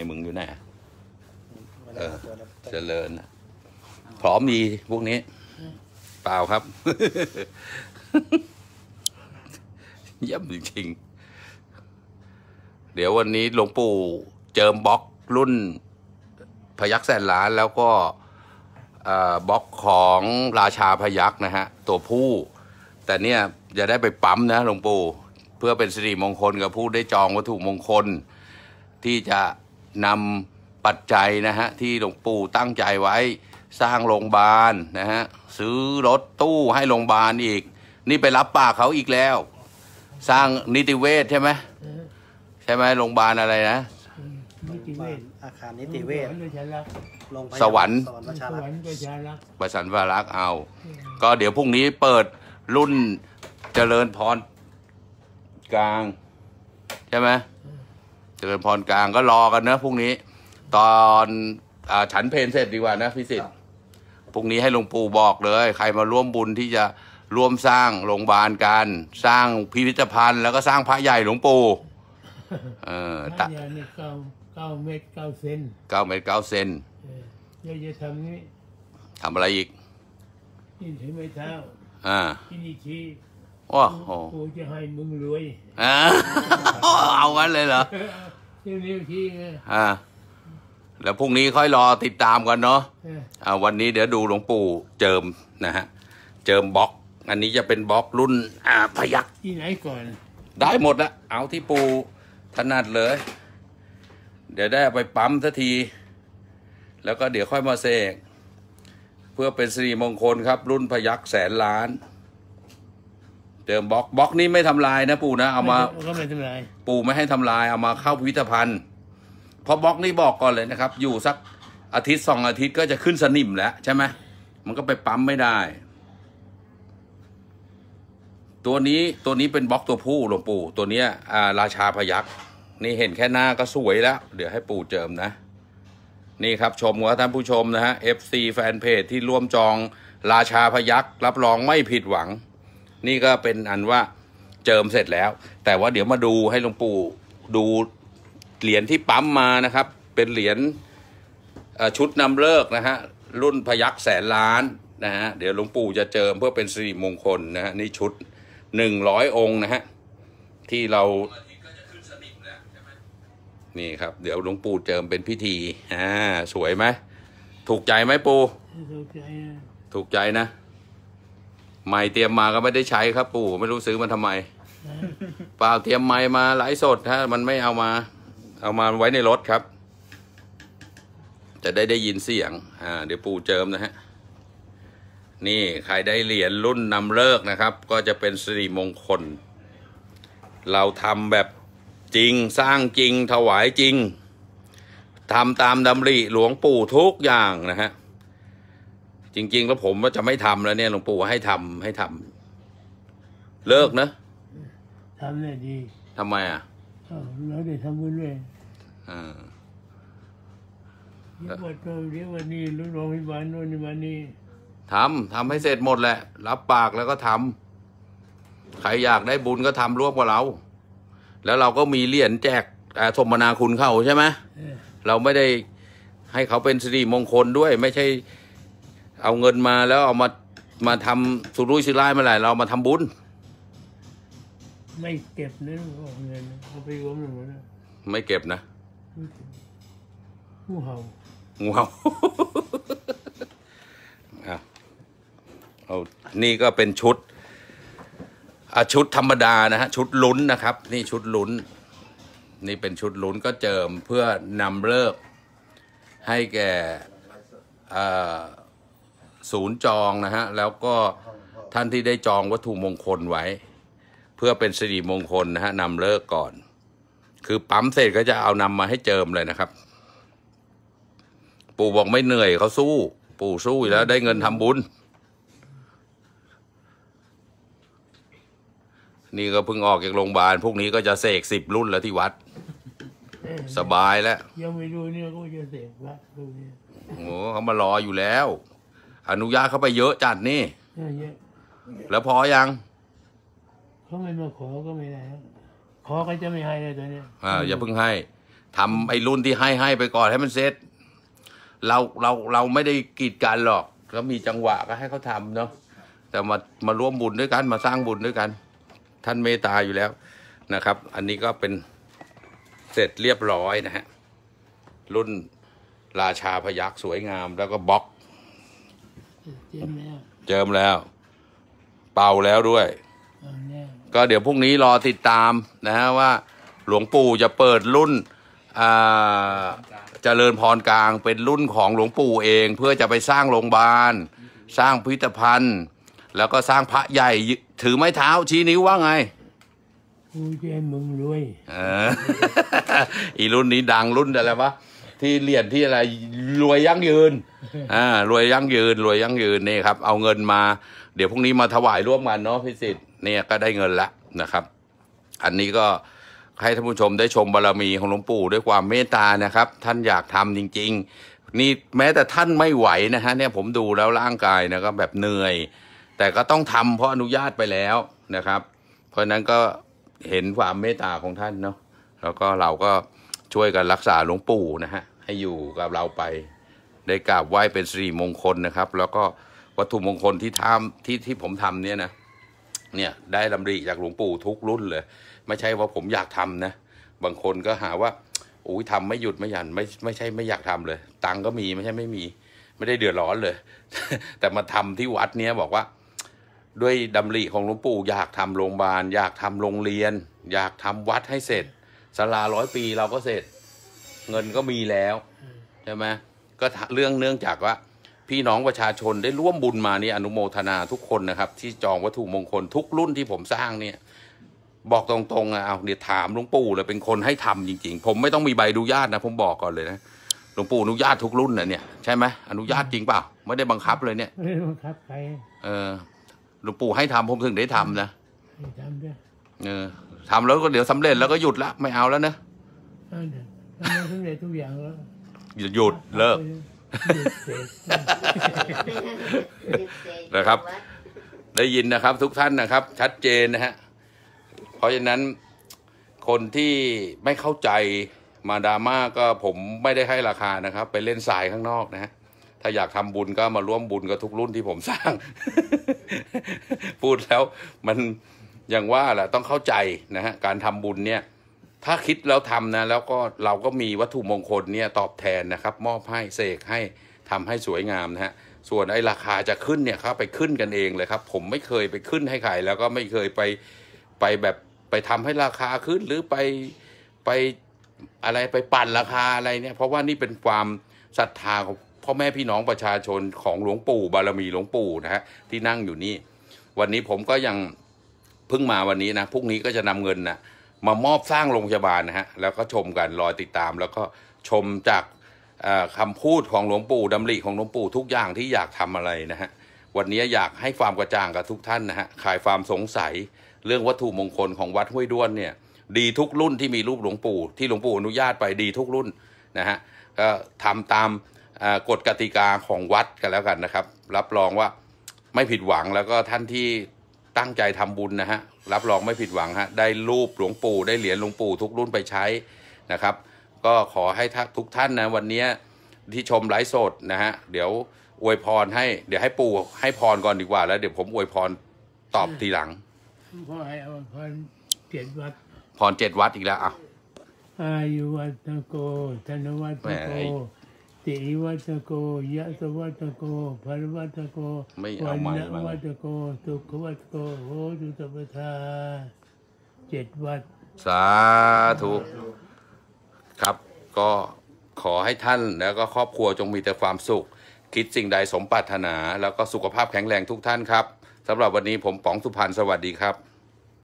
ในมึงอยู่ไหนเออเจริญ พร้อมดีพวกนี้ เปล่าครับเยี่ยมจริงๆเดี๋ยววันนี้หลวงปู่ เจิมบล็อกรุ่น พยักแสนล้านแล้วก็บล็อกของราชาพยักนะฮะ ตัวผู้ แต่เนี่ย จะได้ไปปั๊มนะหลวงปู่ เพื่อเป็นสิริมงคลกับผู้ได้จองวัตถุมงคล ที่จะนำปัจจัยนะฮะที่หลวงปู่ตั้งใจไว้ สร้างโรงพยาบาล นะฮะ ซื้อรถตู้ให้โรงพยาบาลอีก นี่ไปรับปากเขาอีกแล้ว สร้างนิติเวชใช่ไหมใช่ไหมโรงพยาบาลอะไรนะนิติเวชอาคารนิติเวชรบสวรรค์ประชารักษ์ประสันวารักษ์เอาก็เดี๋ยวพรุ่งนี้เปิดรุ่นเจริญพรกลาง ใช่ไหมเจริญพรกลางก็รอกันนะพรุ่งนี้ตอนอฉันเพนเสร็จดีกว่านะ พิสิทธิ์ พรุ่งนี้ให้หลวงปู่บอกเลย ใครมาร่วมบุญที่จะร่วมสร้างโรงพยาบาลกัน สร้างพิพิธภัณฑ์แล้วก็สร้างพระใหญ่หลวงปู่เออตัดเก้าเมตรเก้าเซนเก้าเมตรเก้าเซนย่าอย่จะทำนี้ทำอะไรอีกนินถืงไม้เท้าอ่ากินนี่ทีโอ้โหกูจะให้มึงรวยเอางั้นเลยเหรอนี่นี่ที่ไงอ่าแล้วพรุ่งนี้ค่อยรอติดตามกันเนาะ อ่าวันนี้เดี๋ยวดูหลวงปู่เจิมนะฮะ เจิมบล็อก อันนี้จะเป็นบล็อกรุ่นอ่าพยักที่ไหนก่อน ได้หมดละ เอาที่ปูถนัดเลย เดี๋ยวได้ไปปั๊มสักที แล้วก็เดี๋ยวค่อยมาเสก เพื่อเป็นสิริมงคลครับ รุ่นพยักแสนล้านเจิมบล็อกบล็อกนี้ไม่ทำลายนะ ปู่นะ เอามาก็ไม่ทำลายปู่ไม่ให้ทำลาย เอามาเข้าพิพิธภัณฑ์เพราะบล็อกนี่บอกก่อนเลยนะครับ อยู่สักอาทิตย์สองอาทิตย์ก็จะขึ้นสนิมแล้ว ใช่ไหมมันก็ไปปั๊มไม่ได้ ตัวนี้ตัวนี้เป็นบล็อกตัวผู้หลวงปู่ตัวเนี้ยราชาพยักษ์นี่เห็นแค่หน้าก็สวยแล้วเดี๋ยวให้ปู่เจิมนะ นี่ครับชมว่าท่านผู้ชมนะฮะ FC แฟนเพจที่ร่วมจองราชาพยักษ์รับรองไม่ผิดหวังนี่ก็เป็นอันว่าเจิมเสร็จแล้ว แต่ว่าเดี๋ยวมาดูให้หลวงปู่ ดูเหรียญที่ปั๊มมานะครับ เป็นเหรียญชุดนำเลิกนะฮะรุ่นพยักแสนล้าน นะฮะเดี๋ยวหลวงปู่จะเจิมเพื่อเป็นสิริมงคลนะฮะนี่ชุดหนึ่งร้อยองค์นะฮะ ที่เรา นี่ครับ เดี๋ยวหลวงปู่เจิมเป็นพิธีอ่าสวยไหมถูกใจไหมปูถูกใจนะไม่เตรียมมาก็ไม่ได้ใช้ครับ ปู่ ไม่รู้ซื้อมันทำไมเปล่าเตรียมไม้มาหลายสดถ้ามันไม่เอามา เอามาไว้ในรถครับ จะได้ได้ยินเสียงอ่า เดี๋ยวปู่เจิมนะฮะนี่ใครได้เหรียญรุ่นนำเลิกนะครับ ก็จะเป็นสิริมงคล เราทำแบบจริงสร้างจริง ถวายจริงทำตามดำริหลวงปู่ทุกอย่างนะฮะจริงๆ แล้วผมว่าจะไม่ทำแล้วเนี่ยหลวงปู่ให้ทำให้ทำเลิกนะทำเลยดีทำไมอ่ะเราได้ทำบุญเลยอ่าเดี๋ยววันนเดี๋ยววันนี้รู้โรงพยาบาลโน่นี่วันนี้ทำทำให้เสร็จหมดแหละ รับปากแล้วก็ทำใครอยากได้บุญก็ทำร่วมกับเรา แล้วเราก็มีเหรียญแจกแต่สมนาคุณเขาใช่ไหมเเราไม่ได้ให้เขาเป็นสิริมงคลด้วยไม่ใช่เอาเงินมาแล้วเอามามาทำสุรุ่ยสุร่ายเมื่อไหร่เรามาทำบุญไม่เก็บนะเอาเงินเอาไปรวมหนึ่งนะไม่เก็บนะงูเห่างูเห่าเอานี่ก็เป็นชุดชุดธรรมดานะฮะ ชุดลุ้นนะครับ นี่ชุดลุ้น นี่เป็นชุดลุ้น ก็เจิมเพื่อนำเลิกให้แก่ศูนย์จองนะฮะ แล้วก็ท่านที่ได้จองวัตถุมงคลไว้ เพื่อเป็นสิริมงคล นะฮะนำเลิกก่อน คือปั๊มเสร็จก็จะเอานำมาให้เจิมเลยนะครับ ปู่บอกไม่เหนื่อยเขาสู้ ปู่สู้แล้วได้เงินทำบุญ นี่ก็เพิ่งออกจากโรงพยาบาลพวกนี้ก็จะเสกสิบรุ่นแล้วที่วัด สบายแล้วยังไม่ดูเนี่ยก็จะเสกแล้วนีโอ้เขามารออยู่แล้วอนุญาตเข้าไปเยอะจัดนี่เยอะแยะแล้วพอยังเขาไม่มาขอก็ไม่ได้ขอก็จะไม่ให้เลยตัวเนี้ยอ่าอย่าเพิ่งให้ทำไอ้รุ่นที่ให้ให้ไปก่อนให้มันเสร็จเราเราเราไม่ได้กีดกันหรอกก็มีจังหวะก็ให้เขาทำเนาะแต่มามาร่วมบุญด้วยกันมาสร้างบุญด้วยกัน ท่านเมตตาอยู่แล้วนะครับ อันนี้ก็เป็นเสร็จเรียบร้อยนะฮะ รุ่นราชาพยักษ์สวยงามแล้วก็บล็อกเจิมแล้ว เป่าแล้วด้วย ก็เดี๋ยวพรุ่งนี้รอติดตามนะฮะว่า หลวงปู่จะเปิดรุ่นเจริญพรกลางเป็นรุ่นของหลวงปู่เอง เพื่อจะไปสร้างโรงพยาบาล สร้างพิพิธภัณฑ์ แล้วก็สร้างพระใหญ่ถือไม้เท้าชี้นิ้วว่าไงกูจะให้มึงรวยอีรุ่นนี้ดังรุ่นอะไรวะที่เหรียญที่อะไรรวยยั่งยืนอ่ารวยยั่งยืน รวยยั่งยืนนี่ครับ เอาเงินมา เดี๋ยวพรุ่งนี้มาถวายร่วมกันเนาะพิสิทธิ์เนี่ยก็ได้เงินละนะครับ อันนี้ก็ให้ท่านผู้ชมได้ชมบารรมีของหลวงปู่ด้วยความเมตตานะครับ ท่านอยากทำจริงๆนี่แม้แต่ท่านไม่ไหวนะฮะเนี่ยผมดูแล้วร่างกายนะก็แบบเหนื่อย แต่ก็ต้องทำเพราะอนุญาตไปแล้วนะครับ เพราะฉะนั้นก็เห็นความเมตตาของท่านเนาะแล้วก็เราก็ช่วยกันรักษาหลวงปู่นะฮะให้อยู่กับเราไป ได้กราบไหว้เป็นสิริมงคลนะครับ แล้วก็วัตถุมงคลที่ทำที่ที่ผม ทำเนี่ยนะ เนี่ย ได้ดำริจากหลวงปู่ทุกรุ่นเลย ไม่ใช่ว่าผมอยากทำนะ บางคนก็หาว่าอุ้ยทำไม่หยุดไม่หยันไม่ไม่ใช่ไม่อยากทำเลย ตังก็มีไม่ใช่ไม่มี ไม่ได้เดือดร้อนเลย แต่มาทำที่วัดเนี้ยบอกว่า ด้วยดำริของหลวงปู่อยากทำโรงพยาบาลอยากทำโรงเรียน อยากทำวัดให้เสร็จสลาร้อยปีเราก็เสร็จ เงินก็มีแล้ว ใช่ไหมก็เรื่องเนื่องจากว่า พี่น้องประชาชนได้ร่วมบุญมานี่อนุโมทนาทุกคนนะครับ ที่จองวัตถุมงคลทุกรุ่นที่ผมสร้างเนี่ย บอกตรงๆนะเอาเดี๋ยวถามหลวงปู่เลยเป็นคนให้ทำจริงๆ ผมไม่ต้องมีใบอนุญาตนะ ผมบอกก่อนเลยนะหลวงปู่อนุญาตทุกรุ่นนะเนี่ยใช่ไหมอนุญาตจริงเปล่าไม่ได้บังคับเลยเนี่ยไม่ได้บังคับใครเออหลวงปู่ให้ทำผมถึงได้ทำนะทำด้วยเออทำแล้วก็เดี๋ยวสำเร็จแล้วก็หยุดละไม่เอาแล้วนะสำเร็จทุกอย่างแล้วหยุดเลิกนะครับ ได้ยินนะครับทุกท่านนะครับ ชัดเจนนะฮะ เพราะฉะนั้น คนที่ไม่เข้าใจมาดาม่าก็ผมไม่ได้ให้ราคานะครับ ไปเล่นสายข้างนอกนะฮะถ้าอยากทำบุญก็มาร่วมบุญกับทุกรุ่นที่ผมสร้าง พูดแล้ว มันอย่างว่าแหละต้องเข้าใจนะฮะการทำบุญเนี่ยถ้าคิดแล้วทำนะแล้วก็เราก็มีวัตถุมงคลเนี่ยตอบแทนนะครับ มอบให้เสกให้ทำให้สวยงามนะฮะส่วนไอ้ราคาจะขึ้นเนี่ยครับไปขึ้นกันเองเลยครับ ผมไม่เคยไปขึ้นให้ใคร แล้วก็ไม่เคยไปไปแบบไปทำให้ราคาขึ้น หรือไปไปอะไรไปปั่นราคาอะไรเนี่ยเพราะว่านี่เป็นความศรัทธาของพ่อแม่พี่น้องประชาชนของหลวงปู่ บารมีหลวงปู่นะฮะที่นั่งอยู่นี่วันนี้ผมก็ยังเพิ่งมาวันนี้นะพรุ่งนี้ก็จะนำเงินนะมามอบสร้างโรงพยาบาลนะฮะแล้วก็ชมกันรอติดตาม แล้วก็ชมจากคำพูดของหลวงปู่ดำริของหลวงปู่ทุกอย่างที่อยากทำอะไรนะฮะวันนี้อยากให้ความกระจ่างกับทุกท่านนะฮะขายความสงสัยเรื่องวัตถุมงคลของวัดห้วยด้วนเนี่ยดีทุกรุ่นที่มีรูปหลวงปู่ที่หลวงปู่อนุญาตไปดีทุกรุ่นนะฮะก็ทำตามกฎกติกาของวัดกันแล้วกันนะครับ รับรองว่าไม่ผิดหวังแล้วก็ท่านที่ตั้งใจทำบุญนะฮะ รับรองไม่ผิดหวังฮะ ได้รูปหลวงปู่ได้เหรียญหลวงปู่ทุกรุ่นไปใช้นะครับ ก็ขอให้ทุกท่านนะวันนี้ที่ชมไลฟ์สดนะฮะ เดี๋ยวอวยพรให้ เดี๋ยวให้ปู่ให้พรก่อนดีกว่าแล้วเดี๋ยวผมอวยพรตอบทีหลังขอให้อวยพรเจ็ดวัดพรเจ็ดวัดอีกแล้วอ่ะอายุวัตโกธนวัตโกติวัตโกยะสวัตโกภรวัตโกวันละวัตโกสุขวัตโกโหตุสัพพทาเจ็ดวัดสาธุครับ ก็ขอให้ท่านแล้วก็ครอบครัวจงมีแต่ความสุข คิดสิ่งใดสมปรารถนา แล้วก็สุขภาพแข็งแรงทุกท่านครับสำหรับวันนี้ผมป๋องสุพรรณสวัสดีครับ